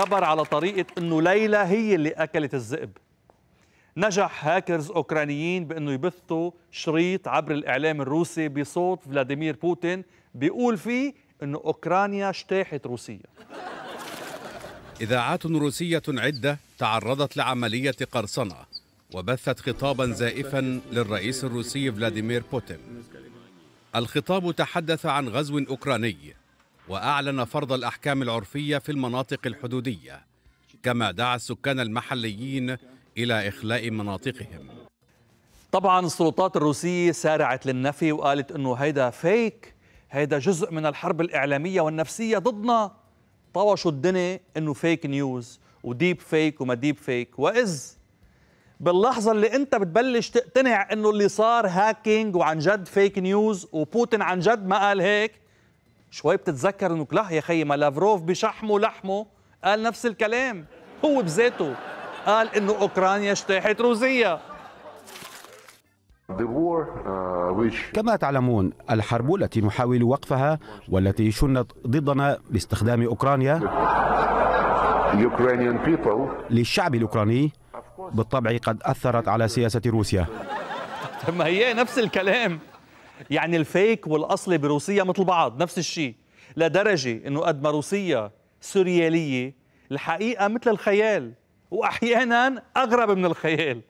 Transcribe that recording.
خبر على طريقة أنه ليلى هي اللي أكلت الذئب نجح هاكرز أوكرانيين بأنه يبثوا شريط عبر الإعلام الروسي بصوت فلاديمير بوتين بيقول فيه أنه أوكرانيا اجتاحت روسيا إذاعات روسية عدة تعرضت لعملية قرصنة وبثت خطابا زائفا للرئيس الروسي فلاديمير بوتين الخطاب تحدث عن غزو أوكراني وأعلن فرض الأحكام العرفية في المناطق الحدودية كما دعا السكان المحليين إلى إخلاء مناطقهم طبعا السلطات الروسية سارعت للنفي وقالت أنه هيدا فيك هيدا جزء من الحرب الإعلامية والنفسية ضدنا طوشوا الدنيا أنه فيك نيوز وديب فيك وما ديب فيك وإذ باللحظة اللي أنت بتبلش تقتنع أنه اللي صار هاكينج وعن جد فيك نيوز وبوتين عن جد ما قال هيك شوي بتتذكر انه لح يا خيي ما لافروف بشحمه لحمه قال نفس الكلام هو بذاته قال انه اوكرانيا اجتاحت روسيا uh, كما تعلمون الحرب التي نحاول وقفها والتي شنت ضدنا باستخدام اوكرانيا للشعب الاوكراني بالطبع قد اثرت على سياسه روسيا ما هي نفس الكلام يعني الفيك والاصلي بروسيا مثل بعض نفس الشيء لدرجه انه قد ما روسيا سورياليه الحقيقه مثل الخيال واحيانا اغرب من الخيال